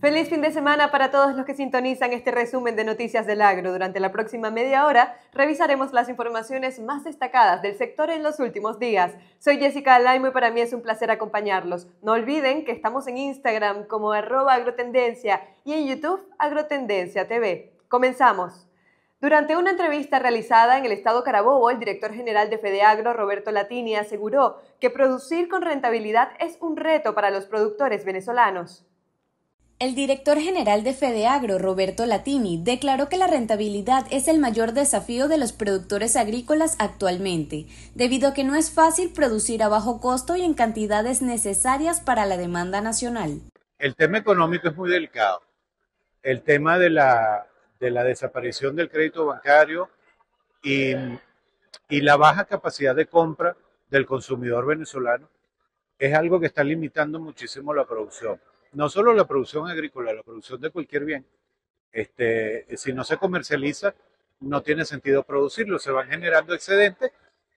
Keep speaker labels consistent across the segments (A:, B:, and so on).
A: Feliz fin de semana para todos los que sintonizan este resumen de Noticias del Agro. Durante la próxima media hora revisaremos las informaciones más destacadas del sector en los últimos días. Soy Jessica Alaimo y para mí es un placer acompañarlos. No olviden que estamos en Instagram como arroba agrotendencia y en YouTube Agrotendencia TV. Comenzamos. Durante una entrevista realizada en el estado Carabobo, el director general de Fedeagro, Roberto Latini, aseguró que producir con rentabilidad es un reto para los productores venezolanos.
B: El director general de Fedeagro, Roberto Latini, declaró que la rentabilidad es el mayor desafío de los productores agrícolas actualmente, debido a que no es fácil producir a bajo costo y en cantidades necesarias para la demanda nacional.
C: El tema económico es muy delicado. El tema de la, desaparición del crédito bancario y la baja capacidad de compra del consumidor venezolano es algo que está limitando muchísimo la producción no solo la producción agrícola, la producción de cualquier bien. Este, si no se comercializa, no tiene sentido producirlo, se van generando excedentes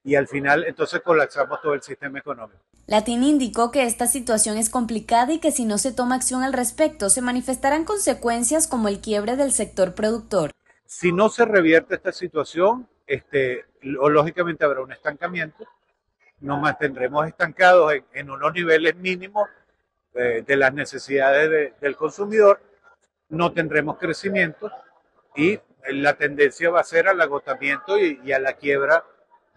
C: y al final entonces colapsamos todo el sistema económico.
B: Latín indicó que esta situación es complicada y que si no se toma acción al respecto se manifestarán consecuencias como el quiebre del sector productor.
C: Si no se revierte esta situación, este, lógicamente habrá un estancamiento, nos mantendremos estancados en unos niveles mínimos de, las necesidades del consumidor, no tendremos crecimiento y la tendencia va a ser al agotamiento y, a la quiebra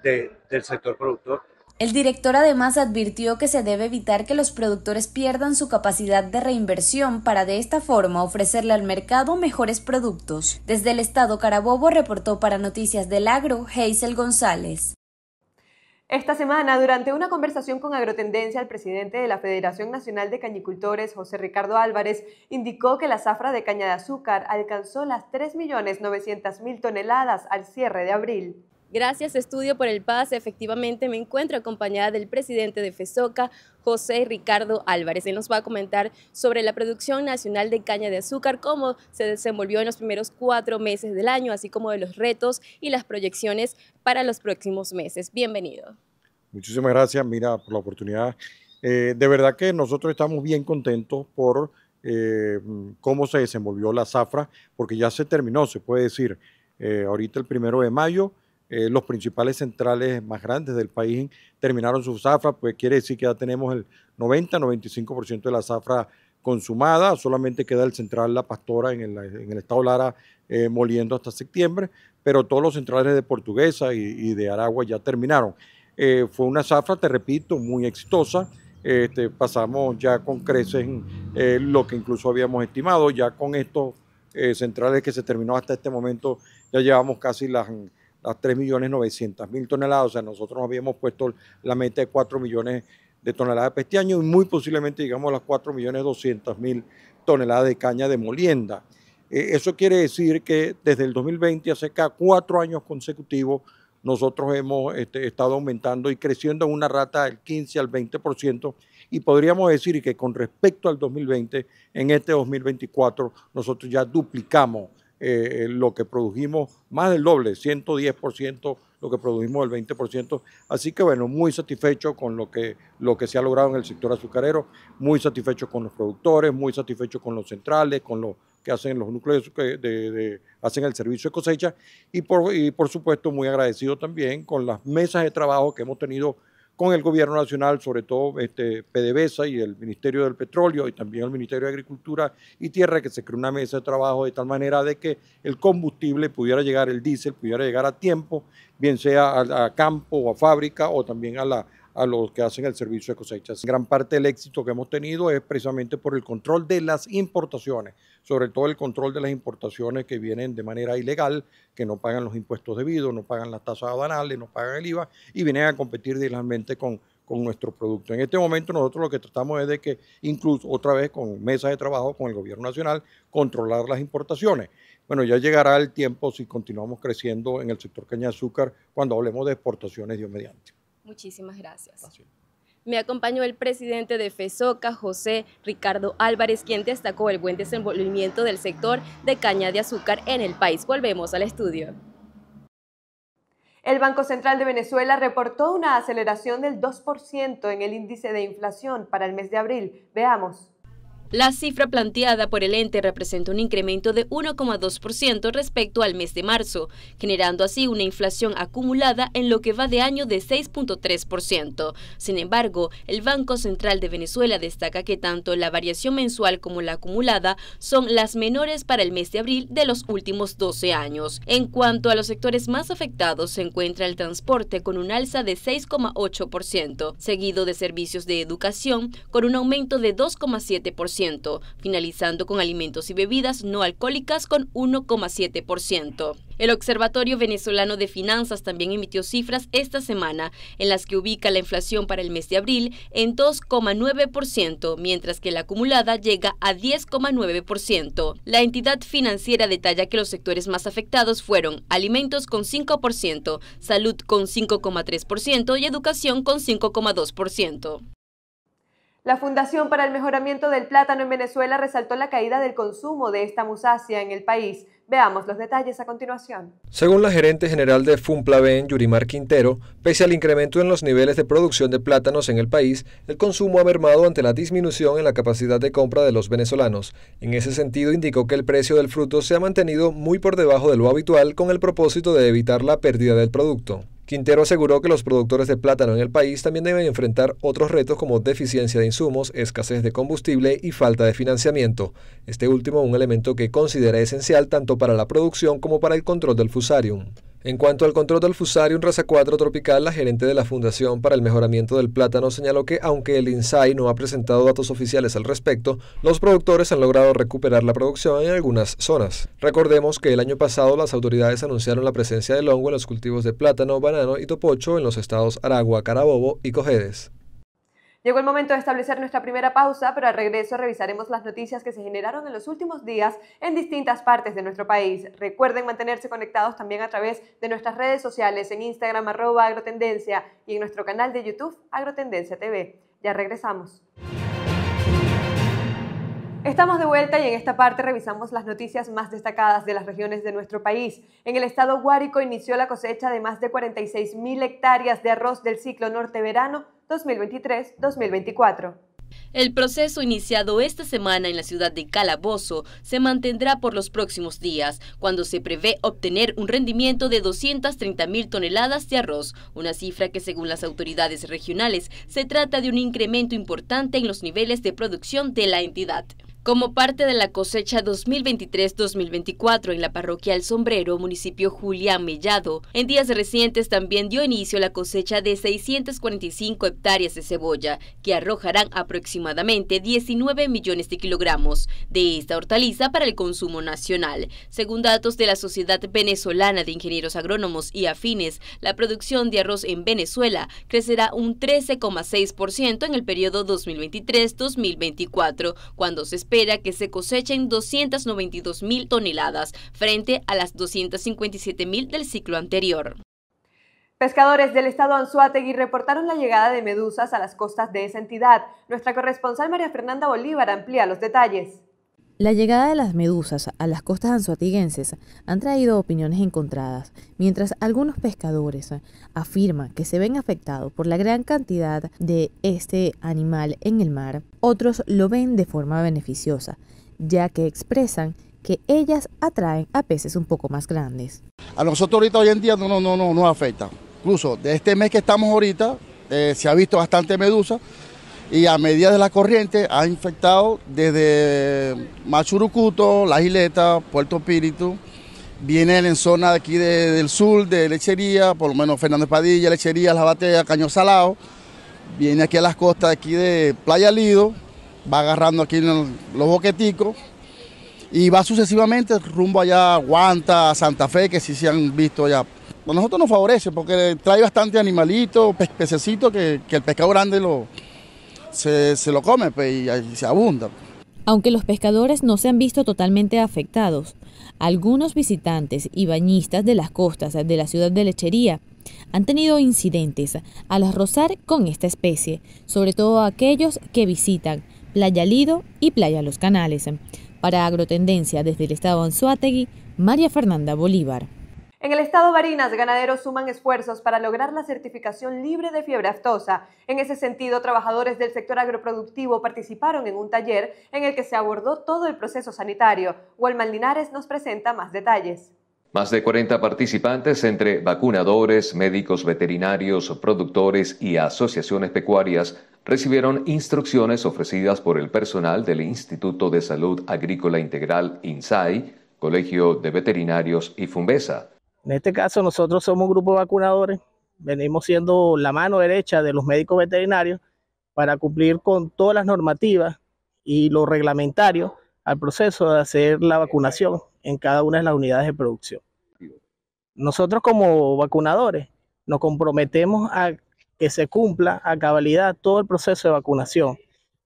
C: del sector productor.
B: El director además advirtió que se debe evitar que los productores pierdan su capacidad de reinversión para de esta forma ofrecerle al mercado mejores productos. Desde el estado Carabobo reportó para Noticias del Agro Hazel González.
A: Esta semana, durante una conversación con Agrotendencia, el presidente de la Federación Nacional de Cañicultores, José Ricardo Álvarez, indicó que la zafra de caña de azúcar alcanzó las 3.900.000 toneladas al cierre de abril. Gracias
B: Estudio por el Paz, efectivamente me encuentro acompañada del presidente de FESOCA, José Ricardo Álvarez. Él nos va a comentar sobre la producción nacional de caña de azúcar, cómo se desenvolvió en los primeros cuatro meses del año, así como de los retos y las proyecciones para los próximos meses. Bienvenido.
D: Muchísimas gracias, mira, por la oportunidad. Eh, de verdad que nosotros estamos bien contentos por eh, cómo se desenvolvió la zafra, porque ya se terminó, se puede decir. Eh, ahorita el primero de mayo, los principales centrales más grandes del país terminaron su zafra, pues quiere decir que ya tenemos el 90-95% de la zafra consumada, solamente queda el central La Pastora en el, estado Lara moliendo hasta septiembre, pero todos los centrales de Portuguesa y de Aragua ya terminaron. Eh, fue una zafra, te repito, muy exitosa. Este, pasamos ya con creces en eh, lo que incluso habíamos estimado, ya con estos eh, centrales que se terminó hasta este momento, ya llevamos casi las, 3.900.000 toneladas, o sea, nosotros nos habíamos puesto la meta de 4 millones de toneladas de este y muy posiblemente digamos las 4.200.000 toneladas de caña de molienda. eso quiere decir que desde el 2020, hace acá cuatro años consecutivos, nosotros hemos este, estado aumentando y creciendo en una rata del 15 al 20% y podríamos decir que con respecto al 2020, en este 2024 nosotros ya duplicamos eh, eh, lo que produjimos, más del doble, 110% que produjimos el 20%. Así que bueno, muy satisfecho con lo que, lo que se ha logrado en el sector azucarero, muy satisfecho con los productores, muy satisfecho con los centrales, con los que hacen los núcleos que hacen el servicio de cosecha y por, y por supuesto muy agradecido también con las mesas de trabajo que hemos tenido con el gobierno nacional, sobre todo este, PDVSA y el Ministerio del Petróleo y también el Ministerio de Agricultura y Tierra, que se creó una mesa de trabajo de tal manera de que el combustible pudiera llegar, el diésel pudiera llegar a tiempo, bien sea a, campo o a fábrica o también a, la, a los que hacen el servicio de cosechas. Gran parte del éxito que hemos tenido es precisamente por el control de las importaciones sobre todo el control de las importaciones que vienen de manera ilegal, que no pagan los impuestos debidos, no pagan las tasas aduanales, no pagan el IVA y vienen a competir directamente con, nuestro producto. En este momento nosotros lo que tratamos es de que, incluso otra vez con mesas de trabajo con el gobierno nacional, controlar las importaciones. Bueno, ya llegará el tiempo si continuamos creciendo en el sector caña de azúcar cuando hablemos de exportaciones de mediante.
B: Muchísimas gracias. Me acompañó el presidente de FESOCA, José Ricardo Álvarez, quien destacó el buen desenvolvimiento del sector de caña de azúcar en el país. Volvemos al estudio.
A: El Banco Central de Venezuela reportó una aceleración del 2% en el índice de inflación para el mes de abril. Veamos.
B: La cifra planteada por el ente representa un incremento de 1,2% respecto al mes de marzo, generando así una inflación acumulada en lo que va de año de 6.3%. Sin embargo, el Banco Central de Venezuela destaca que tanto la variación mensual como la acumulada son las menores para el mes de abril de los últimos 12 años. En cuanto a los sectores más afectados, se encuentra el transporte con un alza de 6,8%, seguido de servicios de educación con un aumento de 2,7% finalizando con alimentos y bebidas no alcohólicas con 1,7%. El Observatorio Venezolano de Finanzas también emitió cifras esta semana en las que ubica la inflación para el mes de abril en 2,9%, mientras que la acumulada llega a 10,9%. La entidad financiera detalla que los sectores más afectados fueron alimentos con 5%, salud con 5,3% y educación con 5,2%.
A: La Fundación para el Mejoramiento del Plátano en Venezuela resaltó la caída del consumo de esta musácea en el país Veamos los detalles a continuación.
E: Según la gerente general de Funplaven, Yurimar Quintero, pese al incremento en los niveles de producción de plátanos en el país, el consumo ha mermado ante la disminución en la capacidad de compra de los venezolanos. En ese sentido, indicó que el precio del fruto se ha mantenido muy por debajo de lo habitual con el propósito de evitar la pérdida del producto. Quintero aseguró que los productores de plátano en el país también deben enfrentar otros retos como deficiencia de insumos, escasez de combustible y falta de financiamiento, este último un elemento que considera esencial tanto para la producción como para el control del fusarium. En cuanto al control del fusarium raza 4 tropical, la gerente de la Fundación para el Mejoramiento del Plátano señaló que, aunque el INSAI no ha presentado datos oficiales al respecto, los productores han logrado recuperar la producción en algunas zonas. Recordemos que el año pasado las autoridades anunciaron la presencia del hongo en los cultivos de plátano, banano y topocho en los estados Aragua, Carabobo y Cojedes.
A: Llegó el momento de establecer nuestra primera pausa, pero al regreso revisaremos las noticias que se generaron en los últimos días en distintas partes de nuestro país. Recuerden mantenerse conectados también a través de nuestras redes sociales en Instagram arroba agrotendencia y en nuestro canal de YouTube Agrotendencia TV. Ya regresamos. Estamos de vuelta y en esta parte revisamos las noticias más destacadas de las regiones de nuestro país. En el estado Guárico inició la cosecha de más de 46.000 hectáreas de arroz del ciclo norte-verano 2023-2024.
B: El proceso iniciado esta semana en la ciudad de Calabozo se mantendrá por los próximos días, cuando se prevé obtener un rendimiento de 230 mil toneladas de arroz, una cifra que según las autoridades regionales se trata de un incremento importante en los niveles de producción de la entidad como parte de la cosecha 2023-2024 en la parroquia El Sombrero, municipio Julián Mellado. En días recientes también dio inicio la cosecha de 645 hectáreas de cebolla, que arrojarán aproximadamente 19 millones de kilogramos de esta hortaliza para el consumo nacional. Según datos de la Sociedad Venezolana de Ingenieros Agrónomos y Afines, la producción de arroz en Venezuela crecerá un 13,6% en el periodo 2023-2024, cuando se espera que se cosechen 292 mil toneladas, frente a las 257 mil del ciclo anterior.
A: Pescadores del estado Anzuategui reportaron la llegada de medusas a las costas de esa entidad. Nuestra corresponsal María Fernanda Bolívar amplía los detalles.
F: La llegada de las medusas a las costas anzuatiguenses han traído opiniones encontradas. Mientras algunos pescadores afirman que se ven afectados por la gran cantidad de este animal en el mar, otros lo ven de forma beneficiosa, ya que expresan que ellas atraen a peces un poco más grandes.
D: A nosotros ahorita hoy en día no nos no, no, no afecta. Incluso de este mes que estamos ahorita eh, se ha visto bastante medusa, y a medida de la corriente ha infectado desde Machurucuto, La Gileta, Puerto Espíritu, viene en zona de aquí del sur, de Lechería, por lo menos Fernando Padilla, Lechería, La Batea, Caño Salado, viene aquí a las costas de aquí de Playa Lido, va agarrando aquí los, los boqueticos y va sucesivamente rumbo allá a Guanta, Santa Fe, que sí se han visto ya. A nosotros nos favorece porque trae bastante animalitos, pececitos, que el pescado grande lo, se, lo come pues, y, se abunda.
F: Aunque los pescadores no se han visto totalmente afectados, algunos visitantes y bañistas de las costas de la ciudad de Lechería han tenido incidentes al rozar con esta especie, sobre todo aquellos que visitan Playa Lido y Playa Los Canales. Para Agrotendencia desde el estado de Anzuategui, María Fernanda Bolívar.
A: En el estado Barinas, ganaderos suman esfuerzos para lograr la certificación libre de fiebre aftosa. En ese sentido, trabajadores del sector agroproductivo participaron en un taller en el que se abordó todo el proceso sanitario. Walman Linares nos presenta más detalles.
G: Más de 40 participantes entre vacunadores, médicos veterinarios, productores y asociaciones pecuarias recibieron instrucciones ofrecidas por el personal del Instituto de Salud Agrícola Integral INSAI, Colegio de Veterinarios y Fumbesa.
E: En este caso nosotros somos un grupo de vacunadores, venimos siendo la mano derecha de los médicos veterinarios para cumplir con todas las normativas y lo reglamentario al proceso de hacer la vacunación en cada una de las unidades de producción. Nosotros como vacunadores nos comprometemos a que se cumpla a cabalidad todo el proceso de vacunación,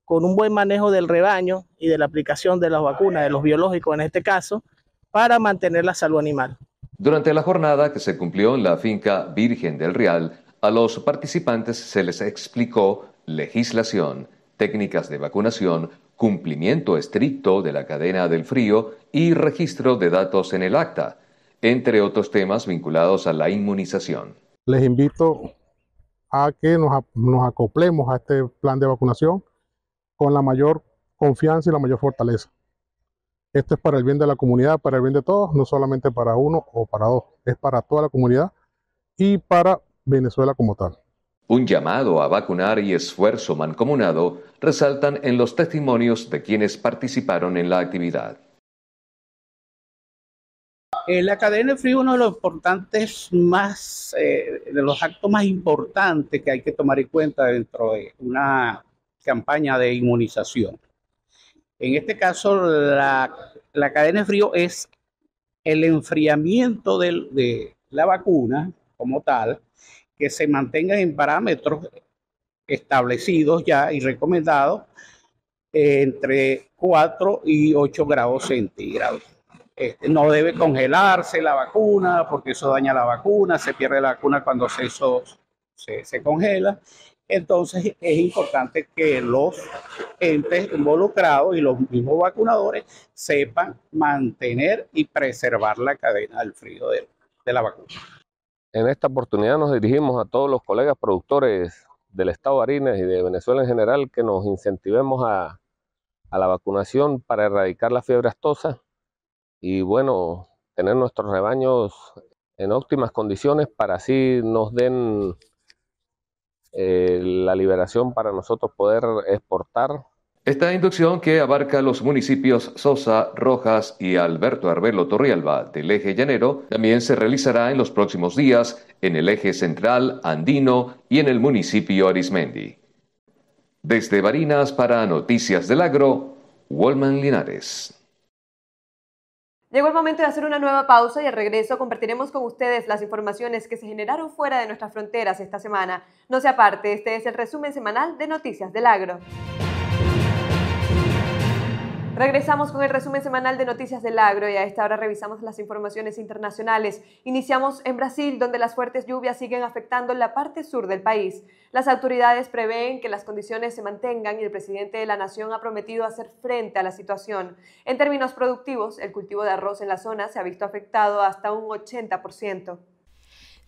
E: con un buen manejo del rebaño y de la aplicación de las vacunas, de los biológicos en este caso, para mantener la salud animal.
G: Durante la jornada que se cumplió en la finca Virgen del Real, a los participantes se les explicó legislación, técnicas de vacunación, cumplimiento estricto de la cadena del frío y registro de datos en el acta, entre otros temas vinculados a la inmunización.
C: Les invito a que nos, acoplemos a este plan de vacunación con la mayor confianza y la mayor fortaleza. Esto es para el bien de la comunidad, para el bien de todos, no solamente para uno o para dos, es para toda la comunidad y para Venezuela como tal.
G: Un llamado a vacunar y esfuerzo mancomunado resaltan en los testimonios de quienes participaron en la actividad.
C: Eh, la cadena de frío uno de los importantes más, eh, de los actos más importantes que hay que tomar en cuenta dentro de una campaña de inmunización en este caso, la, cadena de frío es el enfriamiento de la vacuna como tal, que se mantenga en parámetros establecidos ya y recomendados entre 4 y 8 grados centígrados. Este, no debe congelarse la vacuna porque eso daña la vacuna, se pierde la vacuna cuando eso, se congela entonces es importante que los entes involucrados y los mismos vacunadores sepan mantener y preservar la cadena del frío de, la vacuna.
G: En esta oportunidad nos dirigimos a todos los colegas productores del estado de Arinas y de Venezuela en general que nos incentivemos a, a la vacunación para erradicar la fiebre astosa y bueno, tener nuestros rebaños en óptimas condiciones para así nos den eh, la liberación para nosotros poder exportar. Esta inducción que abarca los municipios Sosa, Rojas y Alberto Arbelo Torrialba del eje llanero también se realizará en los próximos días en el eje central andino y en el municipio Arismendi. Desde Barinas para Noticias del Agro, Wolman Linares.
A: Llegó el momento de hacer una nueva pausa y al regreso compartiremos con ustedes las informaciones que se generaron fuera de nuestras fronteras esta semana. No se aparte, este es el resumen semanal de Noticias del Agro. Regresamos con el resumen semanal de Noticias del Agro y a esta hora revisamos las informaciones internacionales. Iniciamos en Brasil, donde las fuertes lluvias siguen afectando la parte sur del país. Las autoridades prevén que las condiciones se mantengan y el presidente de la nación ha prometido hacer frente a la situación. En términos productivos, el cultivo de arroz en la zona se ha visto afectado hasta un 80%.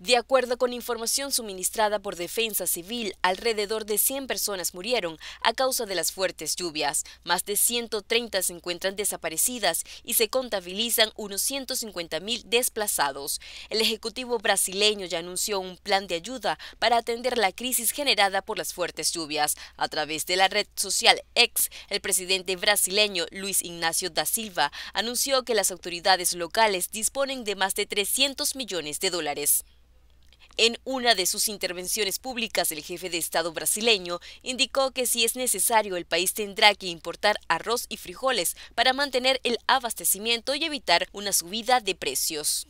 B: De acuerdo con información suministrada por Defensa Civil, alrededor de 100 personas murieron a causa de las fuertes lluvias. Más de 130 se encuentran desaparecidas y se contabilizan unos 150 mil desplazados. El Ejecutivo brasileño ya anunció un plan de ayuda para atender la crisis generada por las fuertes lluvias. A través de la red social X, el presidente brasileño Luis Ignacio da Silva anunció que las autoridades locales disponen de más de 300 millones de dólares. En una de sus intervenciones públicas, el jefe de Estado brasileño indicó que si es necesario, el país tendrá que importar arroz y frijoles para mantener el abastecimiento y evitar una subida de precios.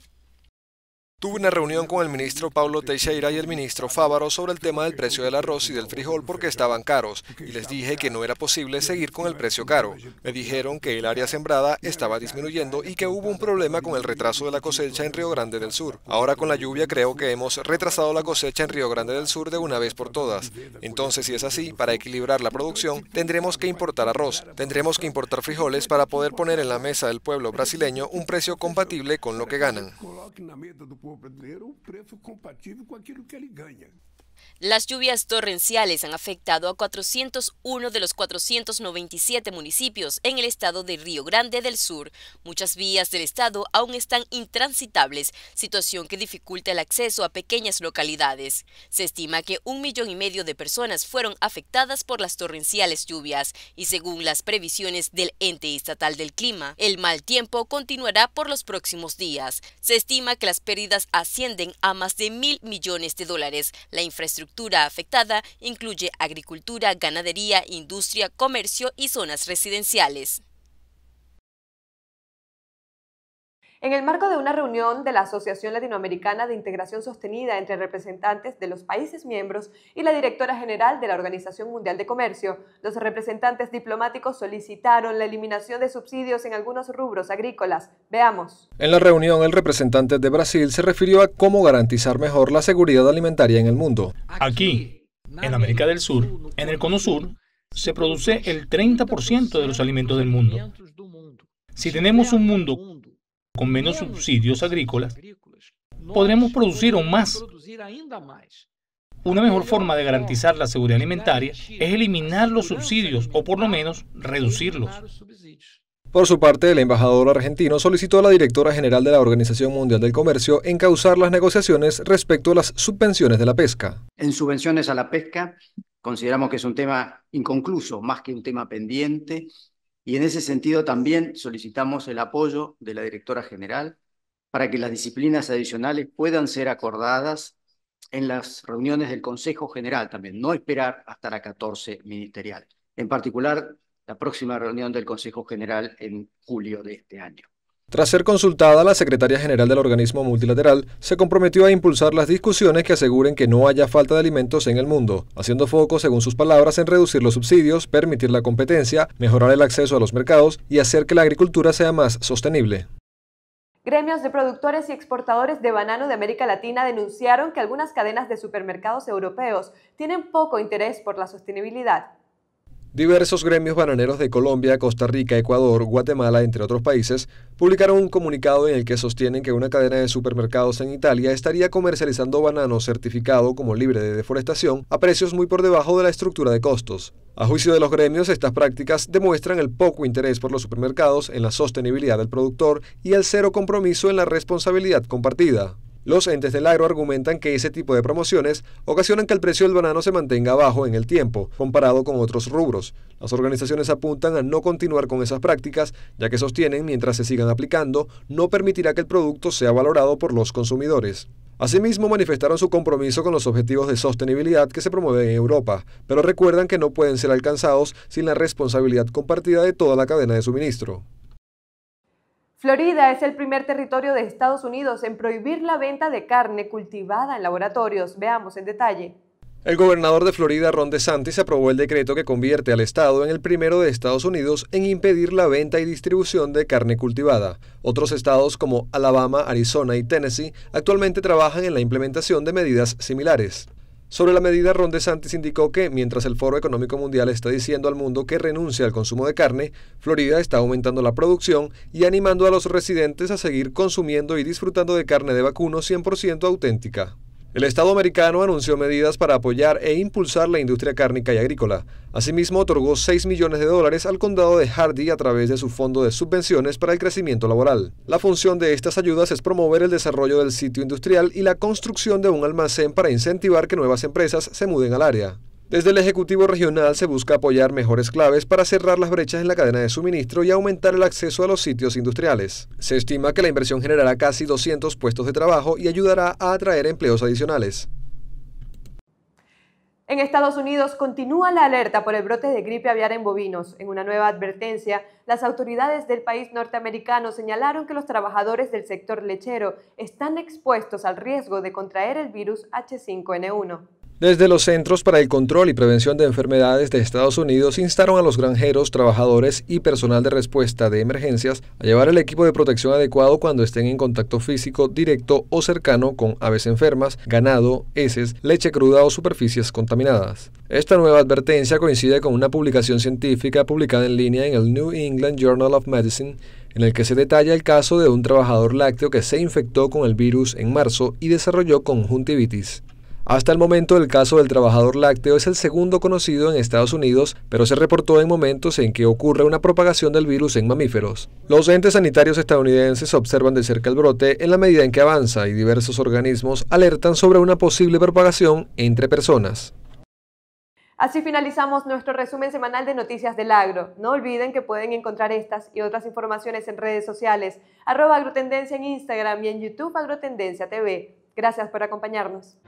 E: Tuve una reunión con el ministro Pablo Teixeira y el ministro Fávaro sobre el tema del precio del arroz y del frijol porque estaban caros y les dije que no era posible seguir con el precio caro. Me dijeron que el área sembrada estaba disminuyendo y que hubo un problema con el retraso de la cosecha en Río Grande del Sur. Ahora con la lluvia creo que hemos retrasado la cosecha en Río Grande del Sur de una vez por todas. Entonces si es así, para equilibrar la producción tendremos que importar arroz, tendremos que importar frijoles para poder poner en la mesa del pueblo brasileño un precio compatible con lo que ganan. compra dinheiro um
C: preço compatível com aquilo que ele ganha.
B: Las lluvias torrenciales han afectado a 401 de los 497 municipios en el estado de Río Grande del Sur. Muchas vías del estado aún están intransitables, situación que dificulta el acceso a pequeñas localidades. Se estima que un millón y medio de personas fueron afectadas por las torrenciales lluvias y según las previsiones del ente estatal del clima, el mal tiempo continuará por los próximos días. Se estima que las pérdidas ascienden a más de mil millones de dólares. La estructura afectada incluye agricultura, ganadería, industria, comercio y zonas residenciales.
A: En el marco de una reunión de la Asociación Latinoamericana de Integración Sostenida entre representantes de los países miembros y la directora general de la Organización Mundial de Comercio, los representantes diplomáticos solicitaron la eliminación de subsidios en algunos rubros agrícolas. Veamos.
E: En la reunión, el representante de Brasil se refirió a cómo garantizar mejor la seguridad alimentaria en el mundo.
C: Aquí, en América del Sur, en el Cono Sur, se produce el 30% de los alimentos del mundo. Si tenemos un mundo con menos subsidios agrícolas, podremos producir aún más. Una mejor forma de garantizar la seguridad alimentaria es eliminar los subsidios o por lo menos reducirlos.
E: Por su parte, el embajador argentino solicitó a la directora general de la Organización Mundial del Comercio encauzar las negociaciones respecto a las subvenciones de la pesca.
B: En subvenciones a la pesca, consideramos que es un tema inconcluso, más que un tema pendiente, y en ese sentido también solicitamos el apoyo de la directora general para que las disciplinas adicionales puedan ser acordadas en las
C: reuniones del Consejo General también, no esperar hasta la 14 ministerial. En particular, la próxima reunión del Consejo General en julio de este año.
E: Tras ser consultada, la secretaria general del organismo multilateral se comprometió a impulsar las discusiones que aseguren que no haya falta de alimentos en el mundo, haciendo foco, según sus palabras, en reducir los subsidios, permitir la competencia, mejorar el acceso a los mercados y hacer que la agricultura sea más sostenible.
A: Gremios de productores y exportadores de banano de América Latina denunciaron que algunas cadenas de supermercados europeos tienen poco interés por la sostenibilidad.
E: Diversos gremios bananeros de Colombia, Costa Rica, Ecuador, Guatemala, entre otros países, publicaron un comunicado en el que sostienen que una cadena de supermercados en Italia estaría comercializando banano certificado como libre de deforestación a precios muy por debajo de la estructura de costos. A juicio de los gremios, estas prácticas demuestran el poco interés por los supermercados en la sostenibilidad del productor y el cero compromiso en la responsabilidad compartida. Los entes del agro argumentan que ese tipo de promociones ocasionan que el precio del banano se mantenga bajo en el tiempo, comparado con otros rubros. Las organizaciones apuntan a no continuar con esas prácticas, ya que sostienen mientras se sigan aplicando, no permitirá que el producto sea valorado por los consumidores. Asimismo, manifestaron su compromiso con los objetivos de sostenibilidad que se promueven en Europa, pero recuerdan que no pueden ser alcanzados sin la responsabilidad compartida de toda la cadena de suministro.
A: Florida es el primer territorio de Estados Unidos en prohibir la venta de carne cultivada en laboratorios. Veamos en detalle.
E: El gobernador de Florida, Ron DeSantis, aprobó el decreto que convierte al Estado en el primero de Estados Unidos en impedir la venta y distribución de carne cultivada. Otros estados como Alabama, Arizona y Tennessee actualmente trabajan en la implementación de medidas similares. Sobre la medida, Ron DeSantis indicó que, mientras el Foro Económico Mundial está diciendo al mundo que renuncia al consumo de carne, Florida está aumentando la producción y animando a los residentes a seguir consumiendo y disfrutando de carne de vacuno 100% auténtica. El Estado americano anunció medidas para apoyar e impulsar la industria cárnica y agrícola. Asimismo, otorgó 6 millones de dólares al condado de Hardy a través de su fondo de subvenciones para el crecimiento laboral. La función de estas ayudas es promover el desarrollo del sitio industrial y la construcción de un almacén para incentivar que nuevas empresas se muden al área. Desde el Ejecutivo Regional se busca apoyar mejores claves para cerrar las brechas en la cadena de suministro y aumentar el acceso a los sitios industriales. Se estima que la inversión generará casi 200 puestos de trabajo y ayudará a atraer empleos adicionales.
A: En Estados Unidos continúa la alerta por el brote de gripe aviar en bovinos. En una nueva advertencia, las autoridades del país norteamericano señalaron que los trabajadores del sector lechero están expuestos al riesgo de contraer el virus H5N1.
E: Desde los Centros para el Control y Prevención de Enfermedades de Estados Unidos instaron a los granjeros, trabajadores y personal de respuesta de emergencias a llevar el equipo de protección adecuado cuando estén en contacto físico directo o cercano con aves enfermas, ganado, heces, leche cruda o superficies contaminadas. Esta nueva advertencia coincide con una publicación científica publicada en línea en el New England Journal of Medicine en el que se detalla el caso de un trabajador lácteo que se infectó con el virus en marzo y desarrolló conjuntivitis. Hasta el momento el caso del trabajador lácteo es el segundo conocido en Estados Unidos, pero se reportó en momentos en que ocurre una propagación del virus en mamíferos. Los entes sanitarios estadounidenses observan de cerca el brote en la medida en que avanza y diversos organismos alertan sobre una posible propagación entre personas.
A: Así finalizamos nuestro resumen semanal de Noticias del Agro. No olviden que pueden encontrar estas y otras informaciones en redes sociales, arroba agrotendencia en Instagram y en YouTube Agrotendencia TV. Gracias por acompañarnos.